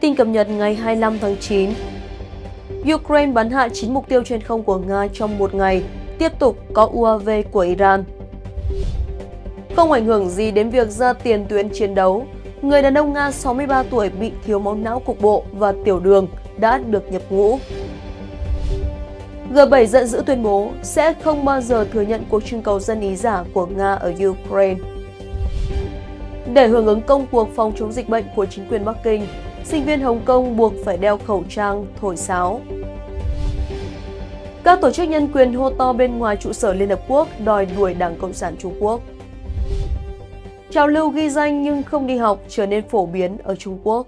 Tin cập nhật ngày 25 tháng 9 Ukraine bắn hạ 9 mục tiêu trên không của Nga trong một ngày, tiếp tục có UAV của Iran. Không ảnh hưởng gì đến việc ra tiền tuyến chiến đấu, người đàn ông Nga 63 tuổi bị thiếu máu não cục bộ và tiểu đường đã được nhập ngũ. G7 giận dữ tuyên bố sẽ không bao giờ thừa nhận cuộc trưng cầu dân ý giả của Nga ở Ukraine. Để hưởng ứng công cuộc phòng chống dịch bệnh của chính quyền Bắc Kinh, sinh viên Hồng Kông buộc phải đeo khẩu trang, thổi sáo. Các tổ chức nhân quyền hô to bên ngoài trụ sở Liên Hợp Quốc đòi đuổi Đảng Cộng sản Trung Quốc. Trào lưu ghi danh nhưng không đi học trở nên phổ biến ở Trung Quốc.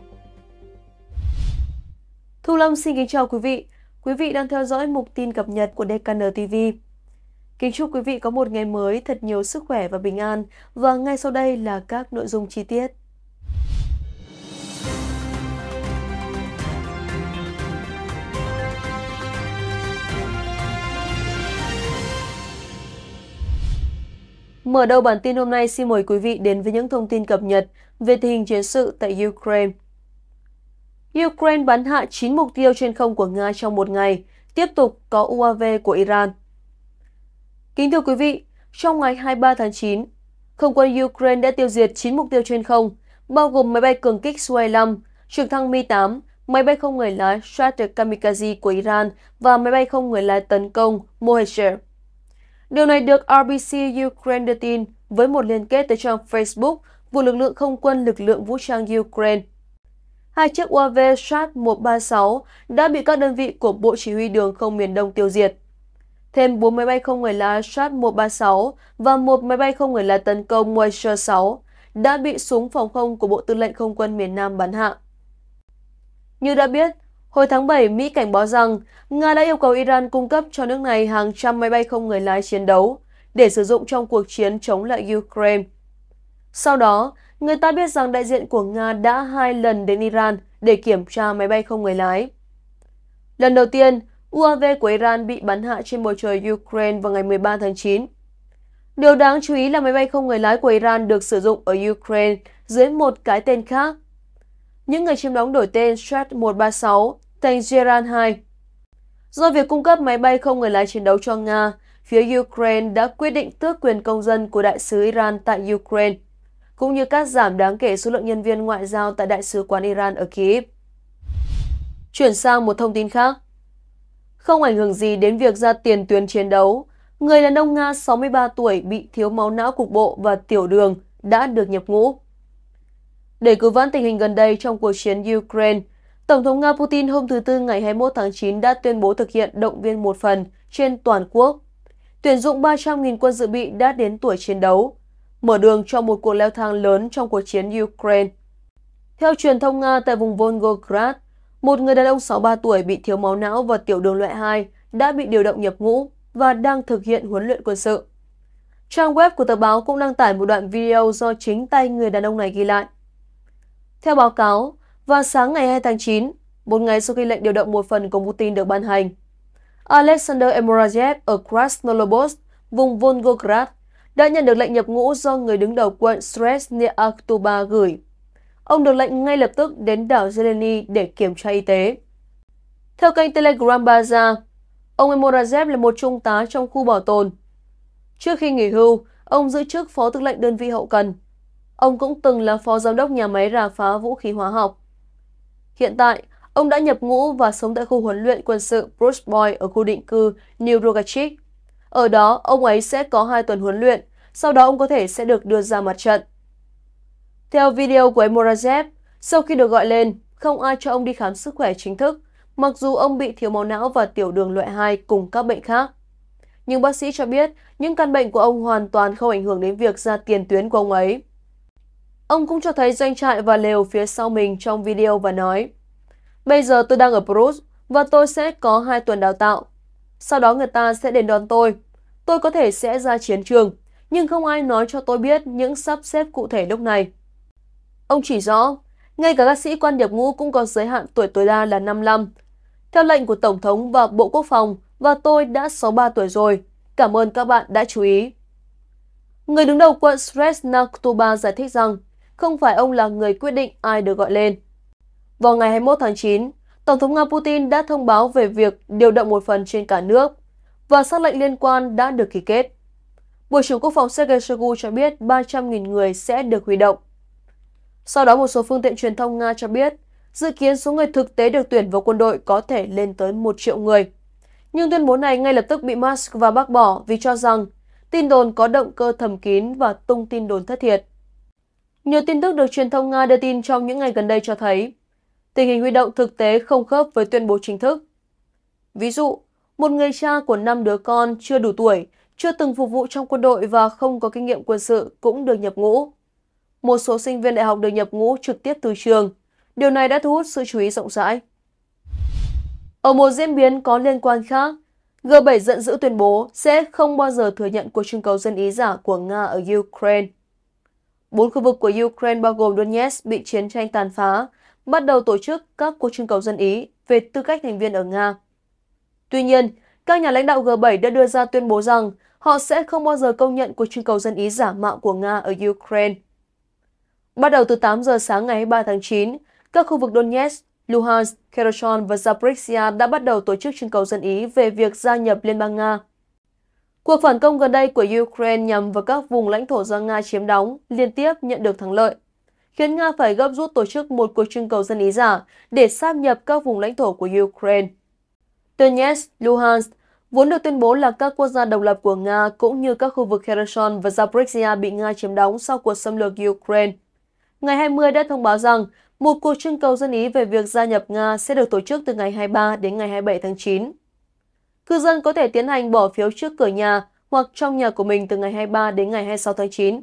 Thu Lâm xin kính chào quý vị. Quý vị đang theo dõi mục tin cập nhật của DKN TV. Kính chúc quý vị có một ngày mới thật nhiều sức khỏe và bình an. Và ngay sau đây là các nội dung chi tiết. Mở đầu bản tin hôm nay xin mời quý vị đến với những thông tin cập nhật về tình hình chiến sự tại Ukraine. Ukraine bắn hạ 9 mục tiêu trên không của Nga trong một ngày, tiếp tục có UAV của Iran. Kính thưa quý vị, trong ngày 23 tháng 9, không quân Ukraine đã tiêu diệt 9 mục tiêu trên không, bao gồm máy bay cường kích Su-25, trực thăng Mi-8, máy bay không người lái Stratus Kamikaze của Iran và máy bay không người lái tấn công Mohecher. Điều này được RBC Ukraine đưa tin với một liên kết tới trang Facebook của lực lượng không quân lực lượng vũ trang Ukraine. Hai chiếc UAV Shad 136 đã bị các đơn vị của Bộ Chỉ huy Đường không miền Đông tiêu diệt. Thêm 4 máy bay không người lái Shad 136 và một máy bay không người lái tấn công Moisture-6 đã bị súng phòng không của Bộ Tư lệnh Không quân miền Nam bắn hạ. Như đã biết, Hồi tháng 7, Mỹ cảnh báo rằng Nga đã yêu cầu Iran cung cấp cho nước này hàng trăm máy bay không người lái chiến đấu để sử dụng trong cuộc chiến chống lại Ukraine. Sau đó, người ta biết rằng đại diện của Nga đã hai lần đến Iran để kiểm tra máy bay không người lái. Lần đầu tiên, UAV của Iran bị bắn hạ trên bầu trời Ukraine vào ngày 13 tháng 9. Điều đáng chú ý là máy bay không người lái của Iran được sử dụng ở Ukraine dưới một cái tên khác. Những người chiếm đóng đổi tên Strat 136 thành Geran 2. Do việc cung cấp máy bay không người lái chiến đấu cho Nga, phía Ukraine đã quyết định tước quyền công dân của đại sứ Iran tại Ukraine, cũng như cắt giảm đáng kể số lượng nhân viên ngoại giao tại đại sứ quán Iran ở Kyiv. Chuyển sang một thông tin khác. Không ảnh hưởng gì đến việc ra tiền tuyến chiến đấu, người đàn ông Nga 63 tuổi bị thiếu máu não cục bộ và tiểu đường đã được nhập ngũ. Để cứu vãn tình hình gần đây trong cuộc chiến Ukraine, Tổng thống Nga Putin hôm thứ Tư ngày 21 tháng 9 đã tuyên bố thực hiện động viên một phần trên toàn quốc. Tuyển dụng 300.000 quân dự bị đã đến tuổi chiến đấu, mở đường cho một cuộc leo thang lớn trong cuộc chiến Ukraine. Theo truyền thông Nga tại vùng Volgograd, một người đàn ông 63 tuổi bị thiếu máu não và tiểu đường loại 2 đã bị điều động nhập ngũ và đang thực hiện huấn luyện quân sự. Trang web của tờ báo cũng đăng tải một đoạn video do chính tay người đàn ông này ghi lại. Theo báo cáo, vào sáng ngày 2 tháng 9, một ngày sau khi lệnh điều động một phần của Putin được ban hành, Alexander Emorayev ở Krasnolobos, vùng Volgograd, đã nhận được lệnh nhập ngũ do người đứng đầu quận Sresnia-Aktuba gửi. Ông được lệnh ngay lập tức đến đảo Zeleny để kiểm tra y tế. Theo kênh Telegram Baza, ông Emorayev là một trung tá trong khu bảo tồn. Trước khi nghỉ hưu, ông giữ chức phó tư lệnh đơn vị hậu cần. Ông cũng từng là phó giám đốc nhà máy rà phá vũ khí hóa học. Hiện tại, ông đã nhập ngũ và sống tại khu huấn luyện quân sự Bruce Boy ở khu định cư New Rogachic. Ở đó, ông ấy sẽ có 2 tuần huấn luyện, sau đó ông có thể sẽ được đưa ra mặt trận. Theo video của Emorazev, sau khi được gọi lên, không ai cho ông đi khám sức khỏe chính thức, mặc dù ông bị thiếu máu não và tiểu đường loại 2 cùng các bệnh khác. Nhưng bác sĩ cho biết, những căn bệnh của ông hoàn toàn không ảnh hưởng đến việc ra tiền tuyến của ông ấy. Ông cũng cho thấy doanh trại và lều phía sau mình trong video và nói Bây giờ tôi đang ở Bruce và tôi sẽ có 2 tuần đào tạo. Sau đó người ta sẽ đến đón tôi. Tôi có thể sẽ ra chiến trường, nhưng không ai nói cho tôi biết những sắp xếp cụ thể lúc này. Ông chỉ rõ, ngay cả các sĩ quan nhập ngũ cũng có giới hạn tuổi tối đa là 55. Theo lệnh của Tổng thống và Bộ Quốc phòng, và tôi đã 63 tuổi rồi. Cảm ơn các bạn đã chú ý. Người đứng đầu quận Sresnaktuba giải thích rằng không phải ông là người quyết định ai được gọi lên. Vào ngày 21 tháng 9, Tổng thống Nga Putin đã thông báo về việc điều động một phần trên cả nước và xác lệnh liên quan đã được ký kết. Bộ trưởng Quốc phòng Sergei Shoigu cho biết 300.000 người sẽ được huy động. Sau đó một số phương tiện truyền thông Nga cho biết, dự kiến số người thực tế được tuyển vào quân đội có thể lên tới 1 triệu người. Nhưng tuyên bố này ngay lập tức bị Moscow bác bỏ vì cho rằng tin đồn có động cơ thầm kín và tung tin đồn thất thiệt. Nhiều tin tức được truyền thông Nga đưa tin trong những ngày gần đây cho thấy tình hình huy động thực tế không khớp với tuyên bố chính thức. Ví dụ, một người cha của năm đứa con chưa đủ tuổi, chưa từng phục vụ trong quân đội và không có kinh nghiệm quân sự cũng được nhập ngũ. Một số sinh viên đại học được nhập ngũ trực tiếp từ trường. Điều này đã thu hút sự chú ý rộng rãi. Ở một diễn biến có liên quan khác, G7 giận dữ tuyên bố sẽ không bao giờ thừa nhận cuộc trưng cầu dân ý giả của Nga ở Ukraine. Bốn khu vực của Ukraine bao gồm Donetsk bị chiến tranh tàn phá, bắt đầu tổ chức các cuộc trưng cầu dân ý về tư cách thành viên ở Nga. Tuy nhiên, các nhà lãnh đạo G7 đã đưa ra tuyên bố rằng họ sẽ không bao giờ công nhận cuộc trưng cầu dân ý giả mạo của Nga ở Ukraine. Bắt đầu từ 8 giờ sáng ngày 3 tháng 9, các khu vực Donetsk, Luhansk, Kherson và Zaporizhia đã bắt đầu tổ chức trưng cầu dân ý về việc gia nhập Liên bang Nga. Cuộc phản công gần đây của Ukraine nhằm vào các vùng lãnh thổ do Nga chiếm đóng liên tiếp nhận được thắng lợi, khiến Nga phải gấp rút tổ chức một cuộc trưng cầu dân ý giả để sáp nhập các vùng lãnh thổ của Ukraine. Donetsk, Luhansk, vốn được tuyên bố là các quốc gia độc lập của Nga cũng như các khu vực Kherson và Zaporizhia bị Nga chiếm đóng sau cuộc xâm lược Ukraine. Ngày 20 đã thông báo rằng một cuộc trưng cầu dân ý về việc gia nhập Nga sẽ được tổ chức từ ngày 23 đến ngày 27 tháng 9. Cư dân có thể tiến hành bỏ phiếu trước cửa nhà hoặc trong nhà của mình từ ngày 23 đến ngày 26 tháng 9.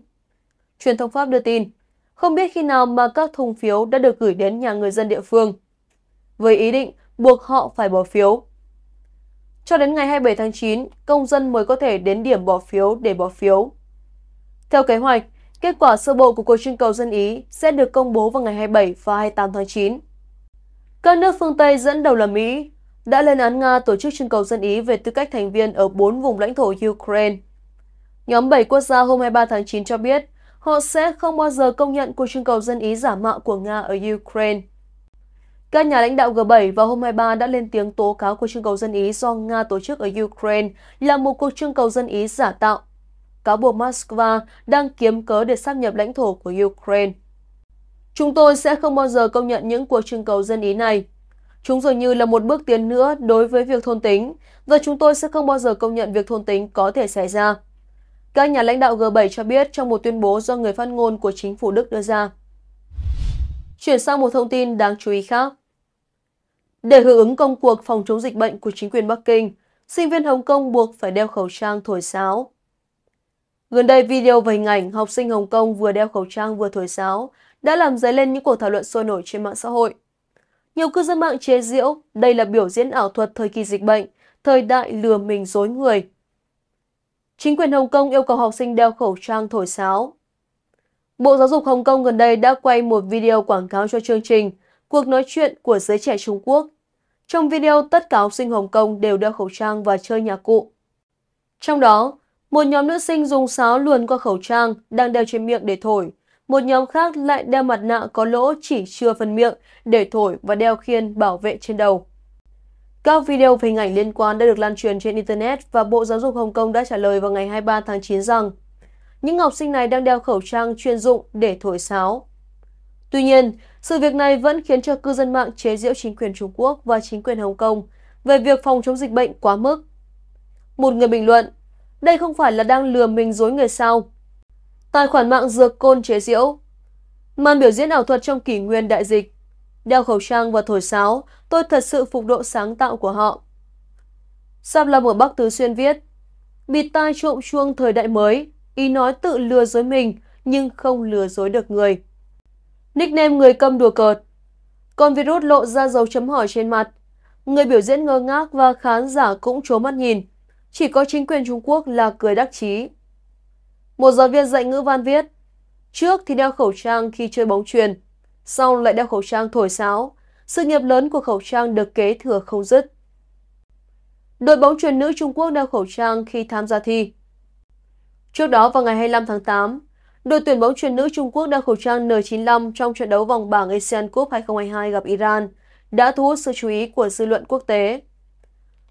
Truyền thông Pháp đưa tin, không biết khi nào mà các thùng phiếu đã được gửi đến nhà người dân địa phương, với ý định buộc họ phải bỏ phiếu. Cho đến ngày 27 tháng 9, công dân mới có thể đến điểm bỏ phiếu để bỏ phiếu. Theo kế hoạch, kết quả sơ bộ của cuộc trưng cầu dân Ý sẽ được công bố vào ngày 27 và 28 tháng 9. Các nước phương Tây dẫn đầu là Mỹ, đã lên án Nga tổ chức trưng cầu dân ý về tư cách thành viên ở bốn vùng lãnh thổ Ukraine. Nhóm 7 quốc gia hôm 23 tháng 9 cho biết họ sẽ không bao giờ công nhận cuộc trưng cầu dân ý giả mạo của Nga ở Ukraine. Các nhà lãnh đạo G7 vào hôm 23 đã lên tiếng tố cáo cuộc trưng cầu dân ý do Nga tổ chức ở Ukraine là một cuộc trưng cầu dân ý giả tạo, cáo buộc Moscow đang kiếm cớ để sáp nhập lãnh thổ của Ukraine. Chúng tôi sẽ không bao giờ công nhận những cuộc trưng cầu dân ý này, Chúng dường như là một bước tiến nữa đối với việc thôn tính, và chúng tôi sẽ không bao giờ công nhận việc thôn tính có thể xảy ra. Các nhà lãnh đạo G7 cho biết trong một tuyên bố do người phát ngôn của chính phủ Đức đưa ra. Chuyển sang một thông tin đáng chú ý khác. Để hưởng ứng công cuộc phòng chống dịch bệnh của chính quyền Bắc Kinh, sinh viên Hồng Kông buộc phải đeo khẩu trang thổi sáo. Gần đây, video về hình ảnh học sinh Hồng Kông vừa đeo khẩu trang vừa thổi sáo đã làm dấy lên những cuộc thảo luận sôi nổi trên mạng xã hội. Nhiều cư dân mạng chế giễu, đây là biểu diễn ảo thuật thời kỳ dịch bệnh, thời đại lừa mình dối người. Chính quyền Hồng Kông yêu cầu học sinh đeo khẩu trang thổi sáo. Bộ Giáo dục Hồng Kông gần đây đã quay một video quảng cáo cho chương trình Cuộc nói chuyện của giới trẻ Trung Quốc. Trong video, tất cả học sinh Hồng Kông đều đeo khẩu trang và chơi nhạc cụ. Trong đó, một nhóm nữ sinh dùng sáo luồn qua khẩu trang đang đeo trên miệng để thổi, một nhóm khác lại đeo mặt nạ có lỗ chỉ chưa phần miệng để thổi và đeo khiên bảo vệ trên đầu. Các video và hình ảnh liên quan đã được lan truyền trên Internet và Bộ Giáo dục Hồng Kông đã trả lời vào ngày 23 tháng 9 rằng những học sinh này đang đeo khẩu trang chuyên dụng để thổi sáo. Tuy nhiên, sự việc này vẫn khiến cho cư dân mạng chế giễu chính quyền Trung Quốc và chính quyền Hồng Kông về việc phòng chống dịch bệnh quá mức. Một người bình luận, đây không phải là đang lừa mình dối người sao, Tài khoản mạng dược côn chế diễu. Màn biểu diễn ảo thuật trong kỷ nguyên đại dịch. Đeo khẩu trang và thổi sáo, tôi thật sự phục độ sáng tạo của họ. Sạp là một bác tứ xuyên viết. Bịt tai trộm chuông thời đại mới, ý nói tự lừa dối mình nhưng không lừa dối được người. Nickname người cầm đùa cợt. Con virus lộ ra dấu chấm hỏi trên mặt. Người biểu diễn ngơ ngác và khán giả cũng trố mắt nhìn. Chỉ có chính quyền Trung Quốc là cười đắc chí. Một giáo viên dạy ngữ văn viết, trước thì đeo khẩu trang khi chơi bóng truyền, sau lại đeo khẩu trang thổi sáo. Sự nghiệp lớn của khẩu trang được kế thừa không dứt. Đội bóng truyền nữ Trung Quốc đeo khẩu trang khi tham gia thi. Trước đó vào ngày 25 tháng 8, đội tuyển bóng truyền nữ Trung Quốc đeo khẩu trang N95 trong trận đấu vòng bảng Asian Cup 2022 gặp Iran đã thu hút sự chú ý của dư luận quốc tế.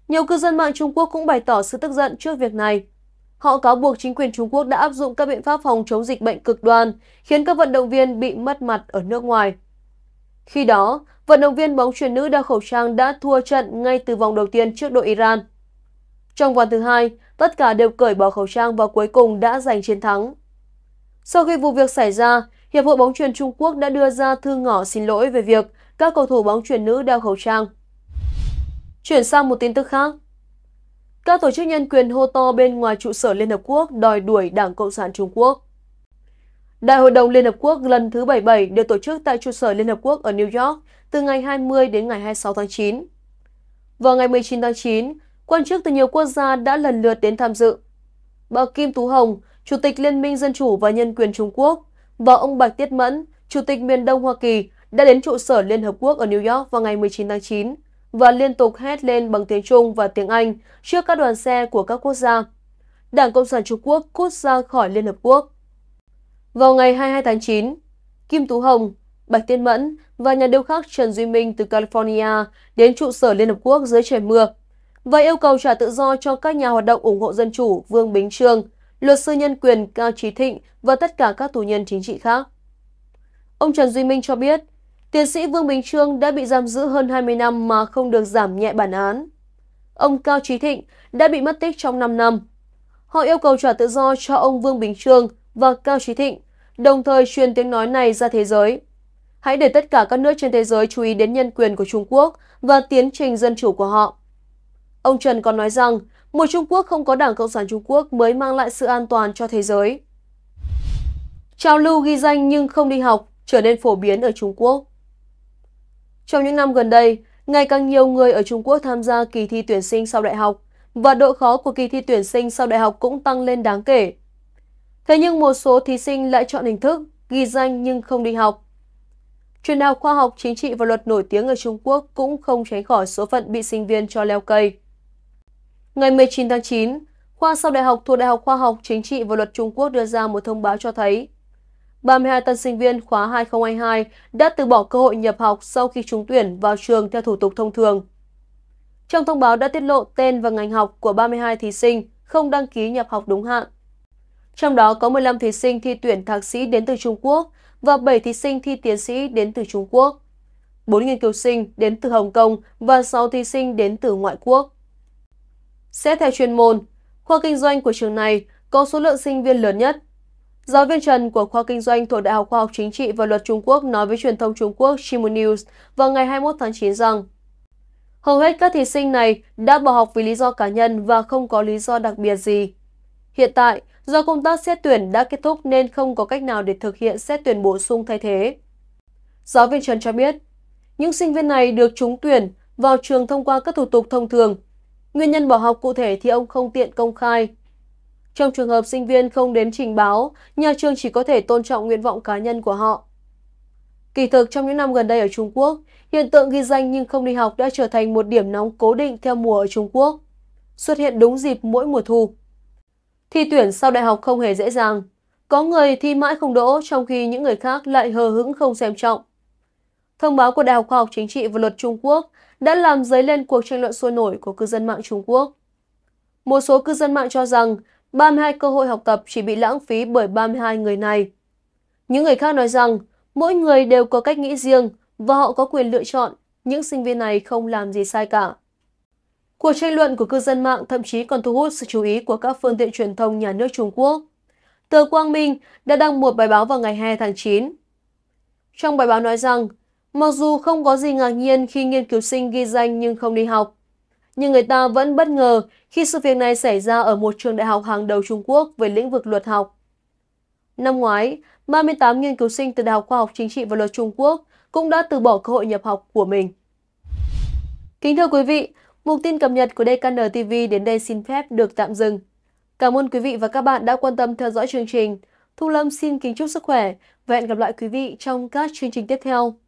Nhiều cư dân mạng Trung Quốc cũng bày tỏ sự tức giận trước việc này. Họ cáo buộc chính quyền Trung Quốc đã áp dụng các biện pháp phòng chống dịch bệnh cực đoan, khiến các vận động viên bị mất mặt ở nước ngoài. Khi đó, vận động viên bóng chuyền nữ đeo khẩu trang đã thua trận ngay từ vòng đầu tiên trước đội Iran. Trong vòng thứ hai, tất cả đều cởi bỏ khẩu trang và cuối cùng đã giành chiến thắng. Sau khi vụ việc xảy ra, Hiệp hội bóng chuyền Trung Quốc đã đưa ra thư ngỏ xin lỗi về việc các cầu thủ bóng chuyền nữ đeo khẩu trang. Chuyển sang một tin tức khác. Các tổ chức nhân quyền hô to bên ngoài trụ sở Liên Hợp Quốc đòi đuổi Đảng Cộng sản Trung Quốc. Đại hội đồng Liên Hợp Quốc lần thứ 77 được tổ chức tại trụ sở Liên Hợp Quốc ở New York từ ngày 20 đến ngày 26 tháng 9. Vào ngày 19 tháng 9, quan chức từ nhiều quốc gia đã lần lượt đến tham dự. Bà Kim Tú Hồng, Chủ tịch Liên minh Dân chủ và Nhân quyền Trung Quốc, và ông Bạch Tiết Mẫn, Chủ tịch miền Đông Hoa Kỳ, đã đến trụ sở Liên Hợp Quốc ở New York vào ngày 19 tháng 9 và liên tục hét lên bằng tiếng Trung và tiếng Anh trước các đoàn xe của các quốc gia. Đảng Cộng sản Trung Quốc cút ra khỏi Liên Hợp Quốc. Vào ngày 22 tháng 9, Kim Tú Hồng, Bạch Tiên Mẫn và nhà điêu khắc Trần Duy Minh từ California đến trụ sở Liên Hợp Quốc dưới trời mưa và yêu cầu trả tự do cho các nhà hoạt động ủng hộ dân chủ Vương Bính Trương, luật sư nhân quyền Cao Trí Thịnh và tất cả các tù nhân chính trị khác. Ông Trần Duy Minh cho biết, Tiến sĩ Vương Bình Trương đã bị giam giữ hơn 20 năm mà không được giảm nhẹ bản án. Ông Cao Trí Thịnh đã bị mất tích trong 5 năm. Họ yêu cầu trả tự do cho ông Vương Bình Trương và Cao Trí Thịnh, đồng thời truyền tiếng nói này ra thế giới. Hãy để tất cả các nước trên thế giới chú ý đến nhân quyền của Trung Quốc và tiến trình dân chủ của họ. Ông Trần còn nói rằng, một Trung Quốc không có Đảng Cộng sản Trung Quốc mới mang lại sự an toàn cho thế giới. Trào lưu ghi danh nhưng không đi học trở nên phổ biến ở Trung Quốc. Trong những năm gần đây, ngày càng nhiều người ở Trung Quốc tham gia kỳ thi tuyển sinh sau đại học và độ khó của kỳ thi tuyển sinh sau đại học cũng tăng lên đáng kể. Thế nhưng một số thí sinh lại chọn hình thức ghi danh nhưng không đi học. Trường đại học khoa học chính trị và luật nổi tiếng ở Trung Quốc cũng không tránh khỏi số phận bị sinh viên cho leo cây. Ngày 19 tháng 9, khoa sau đại học thuộc Đại học Khoa học Chính trị và Luật Trung Quốc đưa ra một thông báo cho thấy 32 tân sinh viên khóa 2022 đã từ bỏ cơ hội nhập học sau khi trúng tuyển vào trường theo thủ tục thông thường. Trong thông báo đã tiết lộ tên và ngành học của 32 thí sinh không đăng ký nhập học đúng hạn. Trong đó có 15 thí sinh thi tuyển thạc sĩ đến từ Trung Quốc và 7 thí sinh thi tiến sĩ đến từ Trung Quốc, 4 nghiên cứu sinh đến từ Hồng Kông và 6 thí sinh đến từ ngoại quốc. Xét theo chuyên môn, khoa kinh doanh của trường này có số lượng sinh viên lớn nhất Giáo viên Trần của khoa kinh doanh thuộc Đại học Khoa học Chính trị và Luật Trung Quốc nói với truyền thông Trung Quốc Shimun News vào ngày 21 tháng 9 rằng hầu hết các thí sinh này đã bỏ học vì lý do cá nhân và không có lý do đặc biệt gì. Hiện tại, do công tác xét tuyển đã kết thúc nên không có cách nào để thực hiện xét tuyển bổ sung thay thế. Giáo viên Trần cho biết, những sinh viên này được trúng tuyển vào trường thông qua các thủ tục thông thường. Nguyên nhân bỏ học cụ thể thì ông không tiện công khai, trong trường hợp sinh viên không đến trình báo, nhà trường chỉ có thể tôn trọng nguyện vọng cá nhân của họ. Kỳ thực trong những năm gần đây ở Trung Quốc, hiện tượng ghi danh nhưng không đi học đã trở thành một điểm nóng cố định theo mùa ở Trung Quốc, xuất hiện đúng dịp mỗi mùa thu. Thi tuyển sau đại học không hề dễ dàng. Có người thi mãi không đỗ trong khi những người khác lại hờ hững không xem trọng. Thông báo của Đại học Khoa học Chính trị và Luật Trung Quốc đã làm dấy lên cuộc tranh luận sôi nổi của cư dân mạng Trung Quốc. Một số cư dân mạng cho rằng 32 cơ hội học tập chỉ bị lãng phí bởi 32 người này. Những người khác nói rằng, mỗi người đều có cách nghĩ riêng và họ có quyền lựa chọn, những sinh viên này không làm gì sai cả. Cuộc tranh luận của cư dân mạng thậm chí còn thu hút sự chú ý của các phương tiện truyền thông nhà nước Trung Quốc. Tờ Quang Minh đã đăng một bài báo vào ngày 2 tháng 9. Trong bài báo nói rằng, mặc dù không có gì ngạc nhiên khi nghiên cứu sinh ghi danh nhưng không đi học, nhưng người ta vẫn bất ngờ khi sự việc này xảy ra ở một trường đại học hàng đầu Trung Quốc về lĩnh vực luật học. Năm ngoái, 38 nghiên cứu sinh từ Đại học Khoa học Chính trị và Luật Trung Quốc cũng đã từ bỏ cơ hội nhập học của mình. Kính thưa quý vị, mục tin cập nhật của DKN TV đến đây xin phép được tạm dừng. Cảm ơn quý vị và các bạn đã quan tâm theo dõi chương trình. Thu Lâm xin kính chúc sức khỏe và hẹn gặp lại quý vị trong các chương trình tiếp theo.